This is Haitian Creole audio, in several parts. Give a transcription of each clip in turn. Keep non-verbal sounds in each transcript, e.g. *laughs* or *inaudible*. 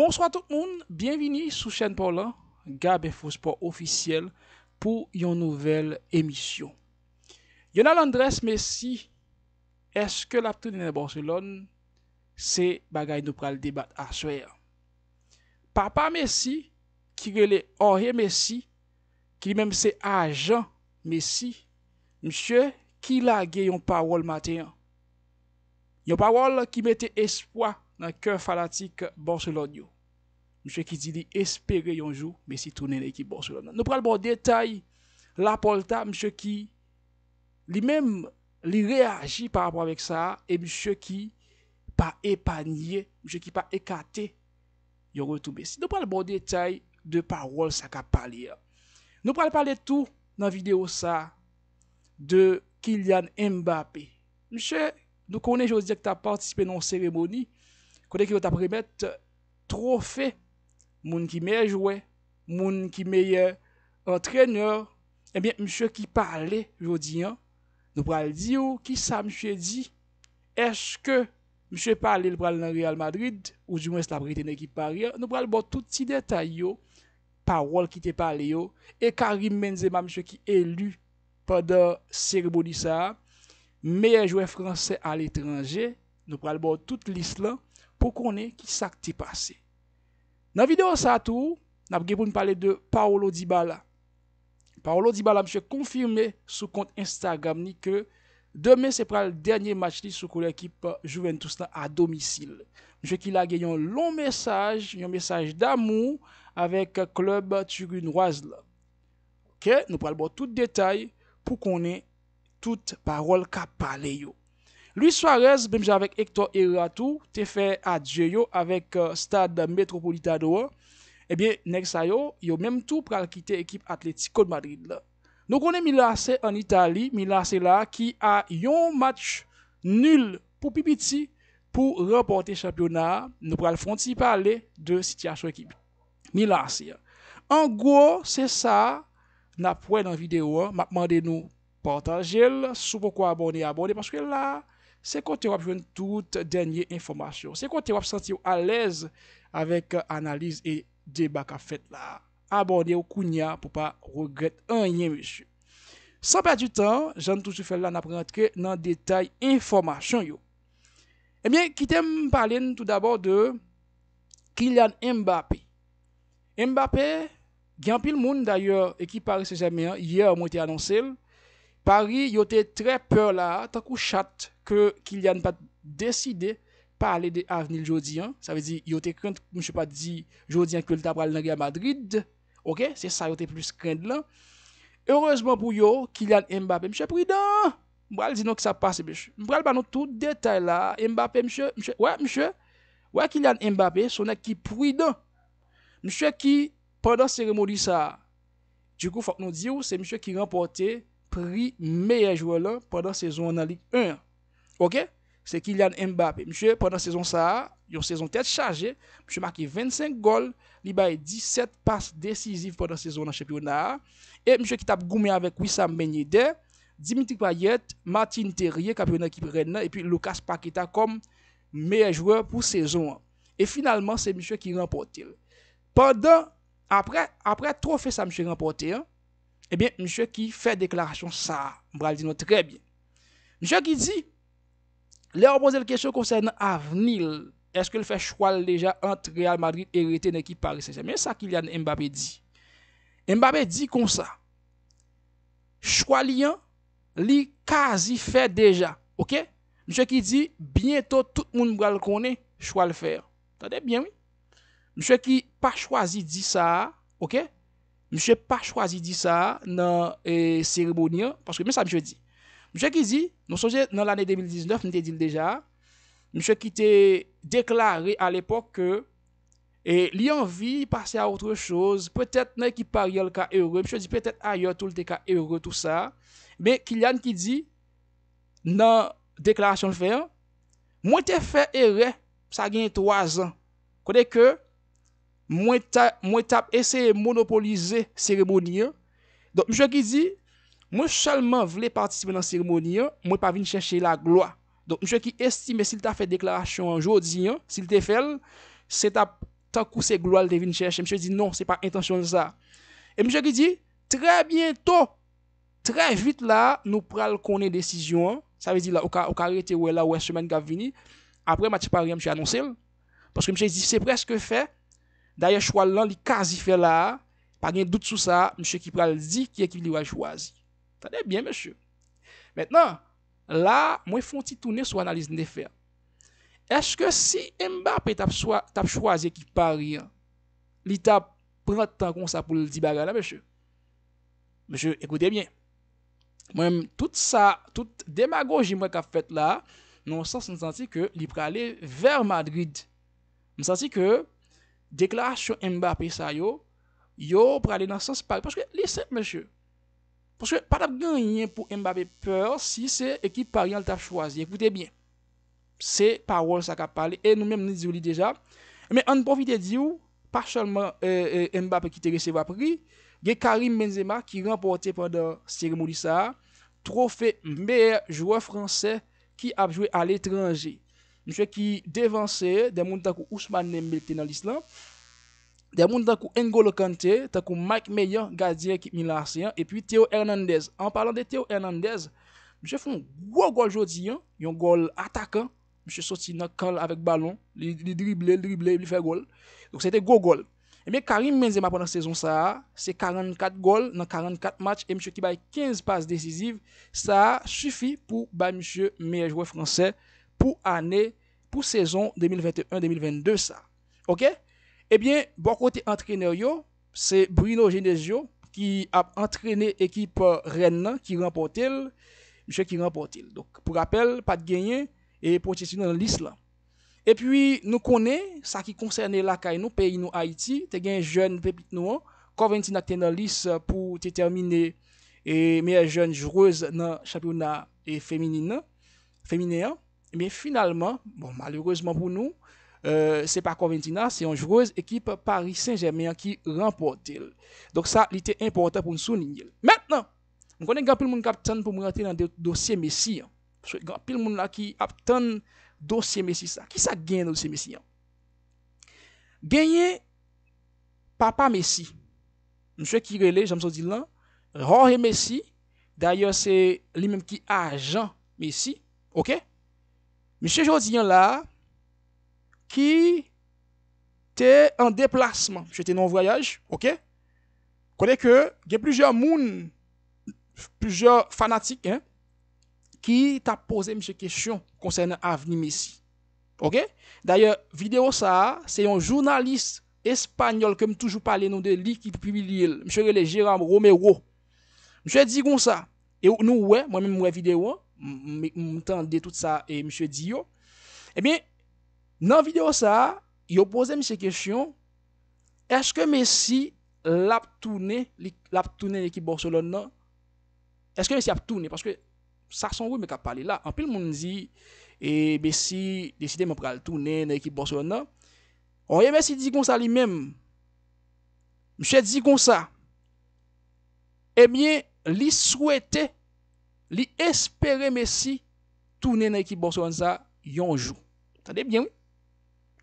Bonsoit tout moun, bienvini sou chen pou lan Gab FOSPOR OFISYEL pou yon nouvel emisyon Yon al andres mesi eske la ptouni nan Borselon se bagay nou pral debat aswe Papa mesi ki gele orye mesi ki li mem se ajan mesi msye ki lage yon pawol maten yon pawol ki mete espoi nan keur fanatik Borsolonyo. Mche ki di li espere yonjou, besi tounen ekip Borsolonyo. Nou pral bon detay, la polta, mche ki, li menm li reagi par apwa vek sa, e mche ki pa epanye, mche ki pa ekate, yonre tou besi. Nou pral bon detay, de parol sa ka pali ya. Nou pral pali tout nan video sa, de Kilian Mbappe. Mche, nou konen jousi ya ki ta partisipe nan seremoni, Kone ki yo ta premet trofe, moun ki meye jowe, moun ki meye euh, entreneur, ebyen msye ki pale, jodi, nou pral di yo, ki sa msye di, eske msye pale l pral nan Real Madrid, ou jume se la pretene ki pari, nou pral bo tout ti detay yo, parol ki te pale yo, e Karim Menzema msye ki elu pador Serbo Nissa, meye jowe franse al etranje, nou pral bo tout lis lan, Pou konen ki sakte pase. Nan videon sa tou, nap ge pou nou pale de Paolo Dibala. Paolo Dibala mse konfirme sou kont Instagram ni ke demen se pral denye match li sou kou l'ekip uh, Juventus la a domisil. Mse ki la gen yon lon mesaj, yon mesaj damou avek klub uh, Tugun Wazla. Ke nou pral bo tout detay pou konen tout parol ka pale yo. Louis Soares bèm jè avèk Hector Heratou te fè adjè yo avèk euh, stad Metropolitano. E eh bè, nèk sa yo, yo mèm tou pral kitè ekip Atletico de Madrid la. Nou konè mi lase an Itali, mi lase la ki a yon match nul pou Pipiti pou repote championat, nou pral fonti pale de siti a chou ekip. Mi lase ya. An gwo, se sa, na pwè nan videyo, ma pwande nou portajel. Sou pou kwa abone, abone paske la. Se kon te wap jwen tout denye informasyon, se kon te wap santi w alèz avèk analiz e debak a fèt la, aborde w kounya pou pa rogèt anye mèchou. San pèr du tan, jan toujou fèl lan aprenant ke nan detay informasyon yo. Ebyen, ki tem palen tout d'abord de Kylian Mbappé. Mbappé, gyan pil moun d'ayor e ki parise jèmè, yè mwen te anonsèl, Pari yote tre peur la, takou chat ke Kylian pat deside pale de avenil Jodyan. Sa vezi yote krent mwen se pat di Jodyan kwen lita pral nage a Madrid. Ok, se sa yote plus krent lan. Ereusement pou yo, Kylian Mbappé, mwen se pridan. Mwen al di nou ki sa pase bèch. Mwen al ban nou tout detay la, Mbappé mwen se... Mwen se... Mwen Kylian Mbappé son ak ki pridan. Mwen se ki, pwada seremo di sa. Joukou fok nou di ou, se mwen se ki rempote... pri meyejwe la pendant sezon nan lig 1. Ok? Se Kylian Mbappe. Mche, pendant sezon sa, yon sezon tet chaje, mche maki 25 gol, li baye 17 pas desiziv pendant sezon nan chepyonar, e mche ki tap goume avèk 800 menye de, Dimitri Payet, Martin Terrier, kapyonar ki pren nan, e pi Lucas Paquita kom meyejwe pou sezon an. E finalman, se mche ki remportil. Pendan, apre trofe sa mche remportil an, Ebyen, eh msye ki fè deklarasyon sa, mbral di nou trebyen. Msye ki di, lè repose l kèsyon konsènen avnil, eske l fè chwal deja ant Real Madrid erite nè ki parise. Se mè sa ki lè an Mbabe di. Mbabe di konsa, chwal li an, li kazi fè deja, ok? Msye ki di, bientò tout moun mbral konè chwal fèr. Tade bian, wè? Msye ki pa chwazi di sa, ok? Mwen chè pa chwazi di sa nan e, seremoni an, paske mwen sa mwen chè di. Mwen chè ki di, nou sojè nan l'anè 2019, mwen te dil deja, mwen chè ki te deklare an l'epok ke, e li anvi pase a outre chose, pwetèt nan ki par yon l ka eure, mwen chè di pwetèt a yon tout l de ka eure, tout sa, men Kilian ki di, nan deklarasyon fè an, mwen te fè eure, sa gen 3 an, kwenè ke, Mwen tap ese monopolize seremoni an. Don mwen chè ki di, mwen chalman vle partisipan an seremoni an, mwen pa vin chèche la gloa. Don mwen chè ki estime, s'il ta fè deklarasyon anjou di an, s'il te fèl, se ta kousè gloal de vin chèche. Mwen chè di, non, se pa intansyon sa. E mwen chè ki di, tre bienton, tre vit la nou pral konen desisyon an. Sa ve di la, ou ka rete ou e la ou e semen gav vini. Apre ma ti pari an, mwen chè anonsel. Paske mwen chè di, se preske fè. Daye chwa lan li kazi fe la, pa gen dout sou sa, msye ki pral di ki ekiv li waj chwazi. Tade bien, msye. Metnan, la, mwen fwonti toune sou analize n de fe. Eske si mba pe tap chwazi ekiv pari, li tap pran tan kon sa pou li dibagana, msye. Msye, ekwade bien. Mwen, tout sa, tout demago jimwe kap fet la, mwen sensi ki li pral le ver Madrid. Mwen sensi ki Deklarasyon Mbappe sa yo, yo prale nan sens pari. Paske lese mwenche, paske pat ap ganyen pou Mbappe peur si se ekip pari an ta chwazi. Ekwite bien, se parol sa ka pale, e nou menm ne zi ou li deja. Men an profite di ou, pa chalman Mbappe ki te gese wapri, ge Karim Benzema ki remporte pandan siremou li sa, trofe mer jwa franse ki ap jwe al etranje. Monsieur qui devanse, des moun takou Ousmane Dembélé, dans l'Islam. Des monde de moun N'Golo Kanté, takou Mike Meyer gardien équipe Milan et puis Théo Hernandez. En parlant de Théo Hernandez, fait foun gros gol jodi, yon, un gol attaquant, Monsieur sorti nan kal avec ballon, il dribble, il dribble, il fait fè gol. Donc, c'était goal. gol. Eh bien Karim Benzema pendant saison ça, c'est 44 gol dans 44 matchs et monsieur qui bat 15 passes décisives, ça suffit pour ba Monsieur meilleur joueur français pou année pour saison 2021-2022 ça. OK eh bien, bon côté entraîneur, c'est Bruno Genesio Qui a entraîné l'équipe Rennes qui remporte Donc, qui rappel, remporte il Donc, pour rappel, pas de gagner et dans la. liste. Et puis, nous connaissons qui qui concerne pays nous, pays, pays te gen jen un jeune an, noir, nan a nan liste pour te Et pour meye jeune Men finalman, bon malurezman pou nou, euh, se pa konventina, se yon jurez ekip Paris Saint-Germain ki remportel. Dok sa, li te importan pou n sou ninyel. Mètenan, mwen konen gapil moun kapten pou mwen aten nan dosye Messi. Mwen konen gapil moun la ki apten dosye Messi sa. Ki sa gen dosye Messi? Genye papa Messi. Mwen chwe ki rele, jamsou di lan. Rore Messi. Daye se li men ki ajan Messi. Okè? Mche jodi yon la, ki te an deplasman, mche te nan voyaj, ok? Kone ke, gen plujer moun, plujer fanatik, hein, ki ta pose mche kesyon konsen an avni mesi, ok? Daye, video sa, se yon jounalist espanyol kem toujou pale nou de likid publil, mche relejera mwome wou. Mche digon sa, nou wè, mwen mwen wè video an, mtande tout sa e msye di yo, e eh mi, nan video sa, yo pose mse kesyon, eske mesi lap toune, lap toune ekip Borsolona, eske mesi ap toune, paske sason wou me kap pale la, anpil moun zi, e besi deside mwen pral toune ekip Borsolona, orye mesi digon sa li mem, msye digon sa, e mi, li souwete li espere Messi toune nan ekip Borson sa yonjou. Tade bien, oui?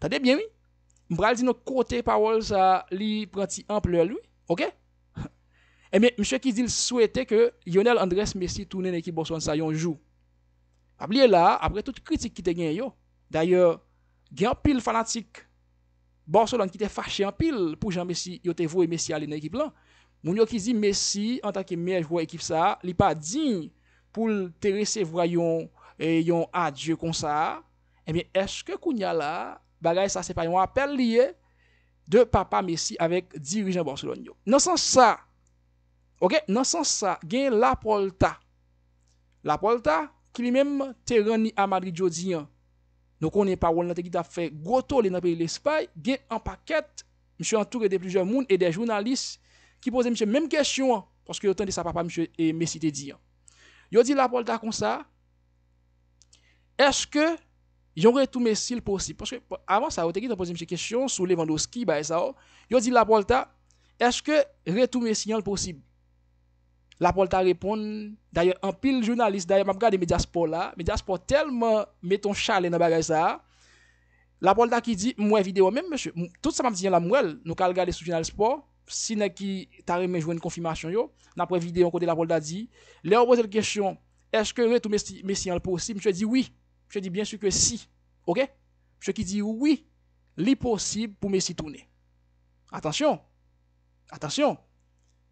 Tade bien, oui? Mbra l di nou kote parol sa li pranti ample l lui, ok? *laughs* Eme, eh msye ki zil souete ke Yonel Andres Messi toune nan ekip Borson sa yonjou. Ableye la, apre tout kritik ki te gen yo. Danyo, gen pil fanatik. Borson lan ki te fache en pil pou jan Messi yote voue Messi aline ekip lan. Moun yo ki zil Messi an takye mej woy ekip sa, li pa dinj pou l terese vwa yon e, adje kon sa, e eh mi eske koun ya la bagay sa sepanyon apel liye de papa Messi avek dirijen Bonsolonyo. Nansan sa, ok, nansan sa, gen la polta, la polta ki li menm tereni a Madrid Jodian, nou konen pawol nan te ki ta fe goto li nan peri l'espay, gen an paket, msye antoure de plijon moun e de jounalist ki pose msye menm kesyon an, poske yo ten de sa papa e, Messi te diyan. Yo di la polta kon sa, eske yon retoume si l posib? Porske avan sa otekit an posi mche kesyon sou levando ski ba e sa o. Yo di la polta, eske retoume si yon l posib? La polta repon, daye an pil jounalist, daye map gade mediasport la, mediasport telman meton chale nan bagay sa a. La polta ki di, mwen video men, mwen mwen, tout sa map diyan la mwen, nou kal gade sou jounalist po. si ne ki ta reme jwen konfirmasyon yo, napre videyon kote la pol ta di, le anpote l kèsyon, eske re tou mesi an l posib, chè di oui, chè di byensou kè si, ok? Chè ki di oui, li posib pou mesi toune. Atensyon, atensyon,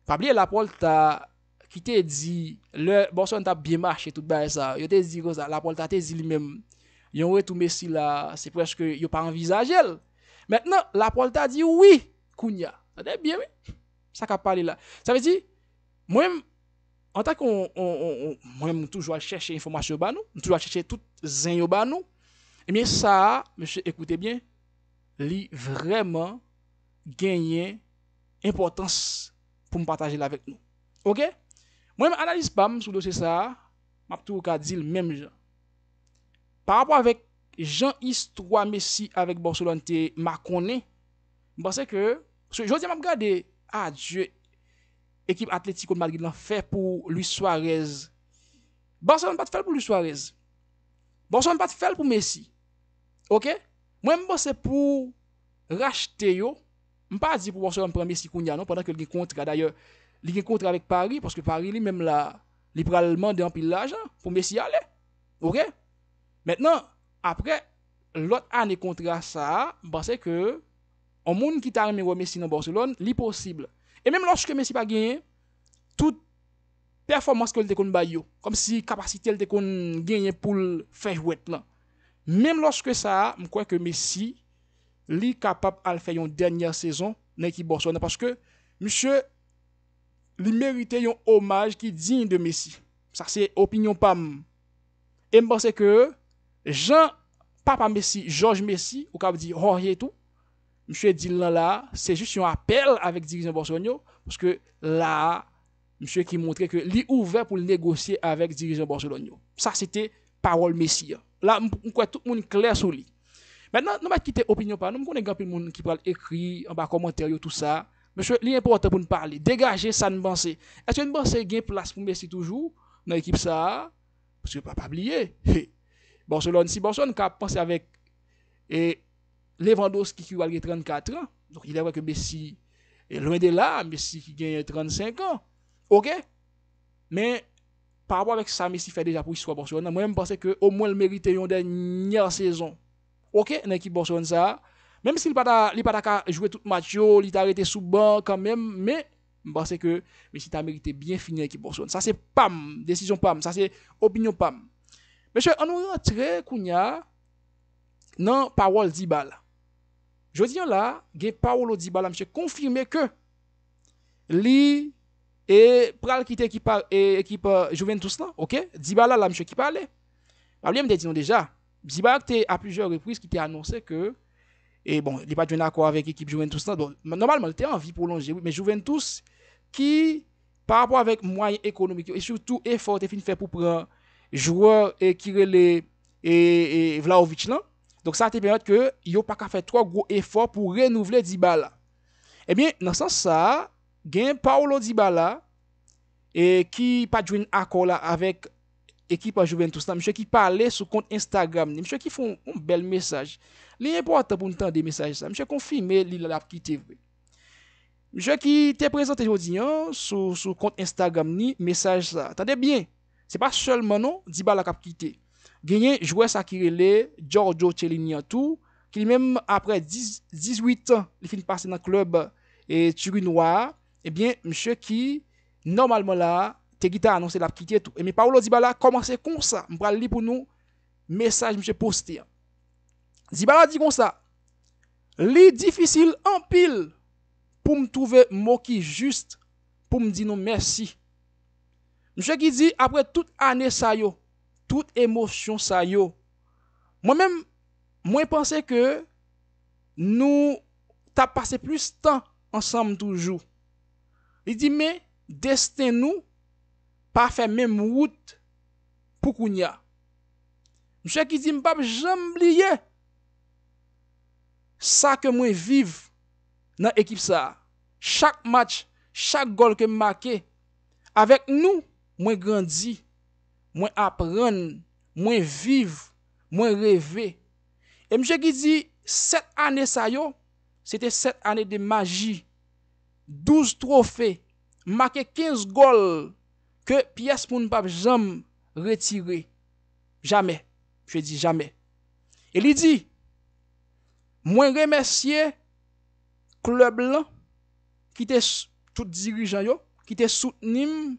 pablie la pol ta ki te di, le, bonso an ta biemache, e yo te zi goza, la pol ta te zi li mem, yon re tou mesi la, se preske yo pa envizajel. Mètnen, la pol ta di oui, kounya, Attendez bien, oui. Ça qu'a parlé là. Ça veut dire, moi-même, en tant qu'on, moi-même, toujours à chercher information, bah, nous, toujours à chercher tout zin, bah, nous. Eh bien, ça, monsieur, écoutez bien, lui, vraiment, gagné importance pour me partager là avec nous. OK? Moi-même, analyse PAM sur le dossier ça, m'a tout cas dit le même genre. Par rapport avec Jean-Histoire Messi avec Barcelone, ma connais, je pense que So, jodi m ap ah, gade, adjou, ekip atletiko madrid nan fè pou Louis Soarez. Bonsol m pat fèl pou Louis Soarez. Bonsol m pat fèl pou Messi. Ok? Mwen m bose pou rachete yo. M pa di pou Bonsol m pran Messi koun ya nou. Pendan ke li gen kontra. Daye, li gen kontra vek Paris. Poske Paris li menm la li pralman de empilajan pou Messi yale. Ok? Mwen m apre, lot an e kontra sa, bose ke... An moun ki ta reme wè Messi nan Borsolone, li posible. E mèm lòske Messi pa genye, tout performans ke l te kon bayo. Kom si kapasite l te kon genye pou l fèj wèt lan. Mèm lòske sa, mkwen ke Messi li kapap al fè yon dènyer sezon nan ekip Borsolone. Paske msè li merite yon omaj ki din de Messi. Sa se opinyon pam. E mponsè ke jen papa Messi, Georges Messi, ou kap di Henri et tout, Mse dil nan la, se jist yon apel avèk dirizyon Borsolonyo, pwoske la, mse ki mwotre ke li ouve pou l'negosye avèk dirizyon Borsolonyo. Sa, se te, parol mesi. La, mwen kwa tout moun kler sou li. Men nan, nou mwen kite opinyon pa, nou mwen konen genpil moun ki pral ekri an ba komentaryo tout sa. Mse, li imporante pou n'parli. Degaje san bansè. Est-ce yon bansè gen plas pou mesi toujou? Nan ekip sa, pwoske pa pabliye. He! Borsolonyo si Borsolonyo ka pansè avèk e... Levandos ki kiwal ge 34 an. Donk ilè wè ke Messi e lwen de la. Messi ki genye 35 an. Ok? Men, par wèk sa Messi fè deja pou yiswa borsyon. Nan mwen mpase ke o mwen l merite yon den nyan sezon. Ok? Nan ki borsyon sa. Men msi li pata ka jwè tout macho. Li ta rete souban kan men. Men mpase ke Messi ta merite biyen fini nan ki borsyon. Sa se pam. Desisyon pam. Sa se opinyon pam. Mwenche, an ou yon tre kounya nan par wèl 10 bala. Jo diyan la, ge Paolo Dibala mse konfirme ke li e pral ki te ekip Juventus la, ok? Dibala la mse ki pale. Mabli mde diyan deja, Dibala te a plujer reprise ki te anonsen ke, e bon, li pa dwen akwa avek ekip Juventus la, don normalman te anvi pou longe, men Juventus ki pa apwa avek mwany ekonomik yo, e surtout e fote fin fe pou pran jouor e kirele e, e Vlaovic la, Donk sa te perot ke yo pa ka fe 3 gro efor pou renouvle Dibala. Ebyen eh nan san sa gen Paolo Dibala e ki pa djwen akor la avek ekipa Jouven Tousta. Mjè ki pale sou kont Instagram ni. Mjè ki foun un bel mesaj. Le yon pou atapoun tan de mesaj sa. Mjè konfime li la la pkite vwe. Mjè ki te prezante jodin yo sou kont Instagram ni mesaj sa. Tande bien se pa sol manon Dibala kap kite. genye Jouès Akirele, Giorgio Tchelenyatou, ki mèm apre 18 an li fin passe nan klub e Chirinois, ebyen mèche ki normalman la te gita anonsè la pkite etou. E mè pa oulo Zibala komanse kon sa mpwa li pou nou mesaj mèche poste. Zibala di kon sa, li difisil an pil pou m touve mou ki jist pou m di nou mersi. Mèche ki di apre tout an esay yo, Tout emosyon sa yo. Mwen mwen pense ke nou ta pase plus tan ansam toujou. Li di me, desten nou pa fe men mwout poukoun ya. Mwen se ki di mpap jamb liye. Sa ke mwen viv nan ekip sa. Chak match, chak gol ke mwake. Awek nou mwen gandi. Mwen apren, mwen viv, mwen revè. E mwen jè ki di, set anè sa yo, se te set anè de magi, douz trofè, make 15 gol, ke piyes moun pap jèm retirè. Jamè, jè di jamè. E li di, mwen remersye, mwen remersye klèb lè, ki te tout dirijan yo, ki te soutenim,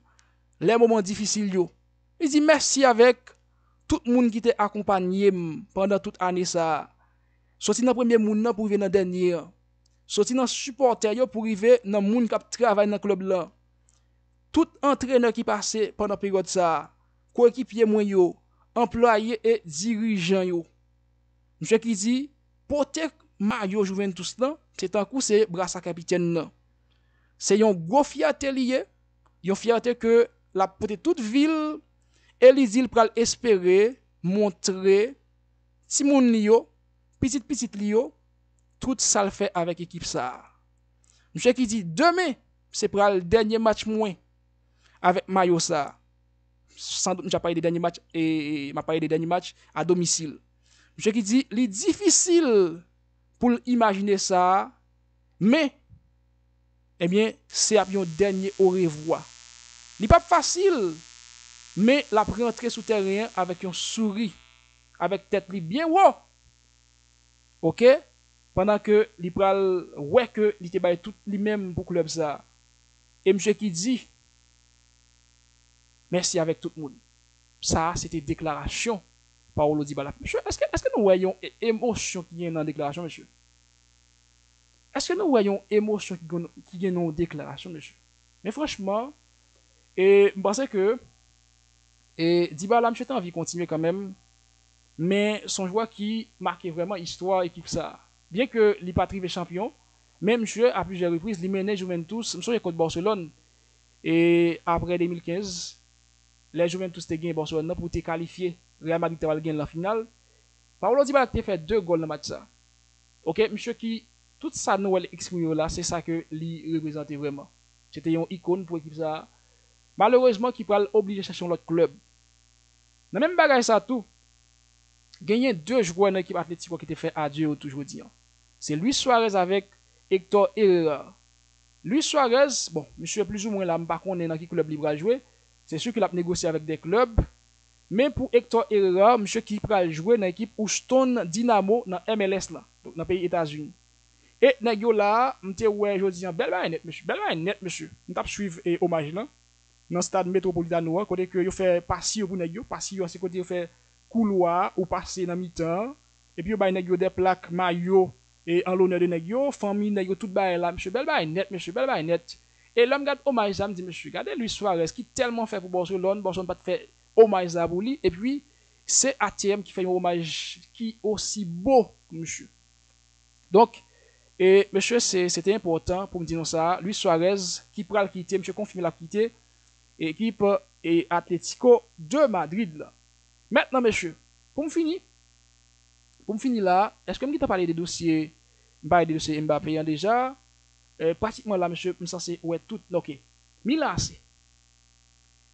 lè moun moun difisil yo. I zi mersi avek tout moun ki te akompanyem pwanda tout ane sa. Sosi nan premye moun nan pou rive nan denye. Sosi nan supporter yo pou rive nan moun kap travay nan klub la. Tout antreneur ki pase pwanda peryode sa. Kou ekipye mwen yo, employe e dirijen yo. Mwen se ki zi, potek ma yo jouven tout san, se tankou se brasa kapiten nan. Se yon go fiatel ye, yon fiatel ke la pote tout vil, E li zil pral espere, montre, si moun li yo, pizit pizit li yo, tout sal fe avèk ekip sa. Mouche ki di, demè, se pral denye match mwen, avèk mayo sa. San dout nou jap paye de denye match, e ma paye de denye match, a domisil. Mouche ki di, li difisil, pou l'imagine sa, mè, e eh myen, se ap yon denye ore vwa. Li pa fasil, mwen, Mais la est sous souterraine avec un souris, avec tête bien Ok? Pendant que Libral, ouais, que tout lui-même pour le club Et monsieur qui dit, merci avec tout le monde. Ça, c'était déclaration. Paolo dit, monsieur, est-ce que, nous voyons émotion qui vient dans la déclaration, monsieur? Est-ce que nous voyons émotion qui vient dans la déclaration, monsieur? Mais franchement, et je pensais que, et Dybala, je t'ai envie de continuer quand même. Mais son joueur qui marquait vraiment l'histoire équipe ça. Bien que pas est champion, même je à plusieurs reprises, il menait Juventus, je me souviens contre Barcelone. Et après 2015, les Juventus étaient gagné Barcelone pour te qualifier. Real Madrid va gagné la finale. Paolo Dybala a fait deux goals dans le match. Ça. Ok, monsieur qui, toute sa Noël exprimé là, c'est ça que lui représentait vraiment. C'était une icône pour l'équipe ça. Malheureusement, qui parle obligé de chercher un autre club. Nan men bagaj sa tou, genyen 2 jwoy nan ekip atletiko ki te fè adye ou tou jwodi an. Se Louis Soares avek Hector Herrera. Louis Soares, bon, msye plis ou mwen la mbakon nenan ki klub libra jwoy, se sè sè ki lap negosye avek de klub, men pou Hector Herrera, msye ki pral jwoy nan ekip Houston Dynamo nan MLS la, nan peyi Etats-Unis. Et nan gyo la, mte wè jwodi an, bel mwen net msye, bel mwen net msye, mta p chwiv e omajinan. dans le stade métropolitain noir côté que yo fait passer pour nèg yo passer c'est côté yo fait couloir ou passer dans mi-temps et puis yo bay nèg des plaques maillot et en l'honneur de nèg yo famille nèg yo tout bay là monsieur belle est net monsieur belle est net et l'homme garde hommage ça me dit monsieur regardez Luis Suarez qui tellement fait pour Barcelone Barcelone pas fait hommage à pour lui et puis c'est ATM qui fait un hommage qui aussi beau monsieur donc et monsieur c'était important pour me dire ça Luis Suarez qui le quitter monsieur confirme la quitter équipe et Atlético de Madrid là. Maintenant, monsieur pour me finir, pour me finir là, est-ce que vous avez parlé des dossiers, des dossiers Mbappé hein, déjà euh, Pratiquement là, monsieur, je suis ouais, tout ok. Mila c'est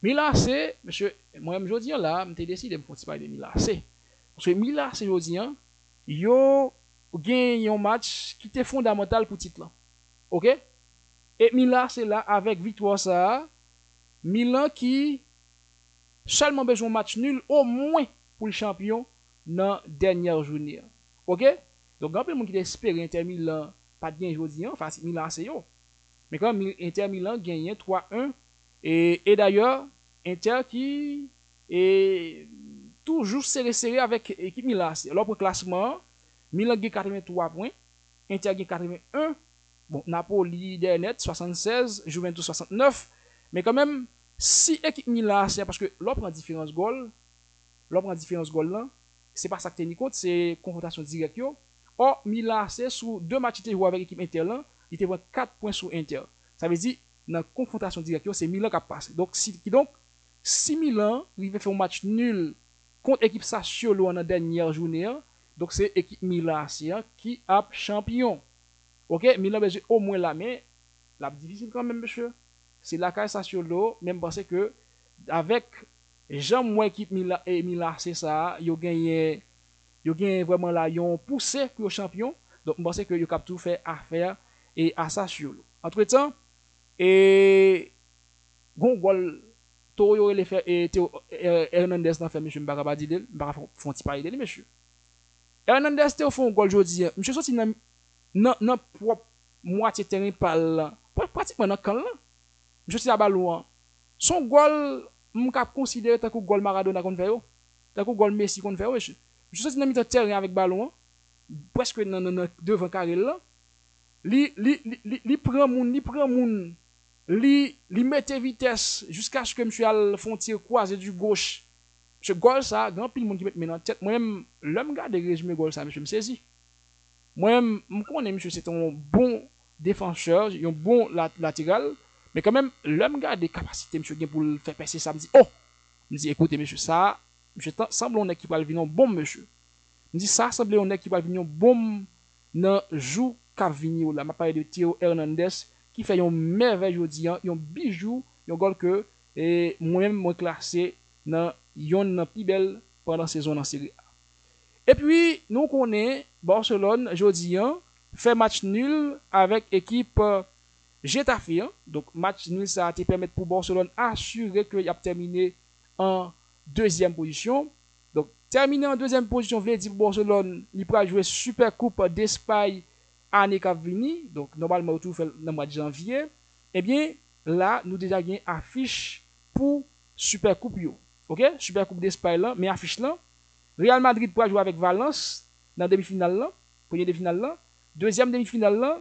Mila c'est monsieur, moi-même, je dis là, je décidé de me parler de Mila Parce que Mila c'est je dis, yo gagne un match qui était fondamental pour titre Ok? Et Mila c'est là, avec victoire ça, Milan ki salman bejoun match nul ou mwen pou l'champyon nan denyèr jounir. Ok? Donk apè mwen ki l'espèri Inter Milan pa djen jodi an, enfin si Milan se yo, me kwa Inter Milan genyen 3-1 e, e d'ayor, Inter ki e toujou sè lè sè lè avèk ekip Milan. Lò pou klasman, Milan genye 83 pwen, Inter genye 81, bon Napoli, Dernet 76, Juventus 69, Napoli, Mais quand même, si l'équipe là, c'est parce que l'autre prend différence goal, l'autre prend différence goal là, c'est pas ça que tu ni compte, c'est confrontation directe. Yo. Or, Mila, c'est sur deux matchs qui joué avec l'équipe Inter là, il était 4 points sur Inter. Ça veut dire, dans la confrontation directe, c'est Milan qui a passé. Donc, si, donc, si Milan arrive fait faire un match nul contre l'équipe Sassiolo en la dernière journée, donc c'est l'équipe Milan qui a champion. Ok, Milan a besoin au moins la main. La difficile quand même, monsieur c'est la caille sur l'eau, même parce que avec Jean moi qui Mila et eh, là c'est ça, yo gagné yo gagné vraiment là yon poussé pour champion. Donc je pense que yo cap tout fait affaire et à ça sur l'eau. Entre-temps et bon gol yo et fait et eh, eh, Hernandez n'a fait monsieur Mbaka pas d'idée, Mbaka font pas d'idée monsieur. Hernandez te font gol jodi, hein. monsieur sorti non, non propre moitié terrain par là, pratiquement dans camp là je suis à ballon. son goal, je considère que goal Maradona qu'on fait, oh. que goal Messi oh, Je suis dans le terrain avec ballon, presque devant carré il Li, li, li, li prend moun, li prend vitesse jusqu'à ce que je suis à la frontière croisé du gauche. Ce goal ça, grand pile monde qui met la tête. Moi-même, l'homme garde résumé goal, ça, je me saisis. Moi-même, je monsieur, c'est un bon défenseur, un bon latéral. Mais quand même, l'homme garde des capacités, monsieur, pour le faire passer ça. Me dit, oh, me dit, écoutez, monsieur, ça, monsieur, semble on est qui le venir bon, monsieur. Me dit, ça semble on est qui va venir bon dans le jour Je là. de Théo Hernandez qui fait un merveilleux, aujourd'hui, hein, un bijou, un gol que et moi-même, moi classé dans une plus belle pendant saison en Serie A. Et puis, nous connaissons Barcelone, aujourd'hui, hein, fait match nul avec équipe euh, Getafe, hein? donc match nul, ça a été permettre pour Barcelone assurer qu'il a terminé en deuxième position. Donc, terminé en deuxième position, voulait dire Barcelone, il pourra jouer Super Coupe d'Espagne année qui Donc, normalement, fait le mois de janvier. Eh bien, là, nous déjà gagné affiche pour Super Coupe. OK? Super Coupe d'Espagne, là, mais affiche là. Real Madrid pourra jouer avec Valence dans la demi-finale là, première demi-finale là. Deuxième demi-finale là,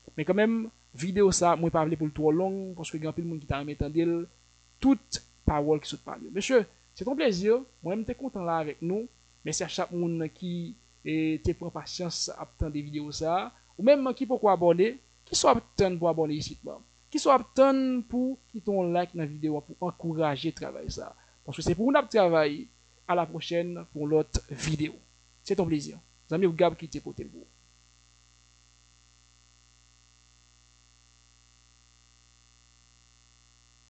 Mais quand même, vidéo ça, moi pas parler pour le trop long, parce que peu de monde qui t'a Toutes toute parole qui sont parlé. Monsieur, c'est ton plaisir. Moi-même, suis content là avec nous. c'est à chaque monde qui a eh, pris patience à attendre des vidéos ça. Ou même qui pourquoi abonner. Qui soit obtenu pour abonner ici. Qui soit abonner pour quitter un like dans la vidéo pour encourager le travail ça. Parce que c'est pour nous de travailler. À la prochaine pour l'autre vidéo. C'est ton plaisir. amis, ou Gab qui t'es pour vous.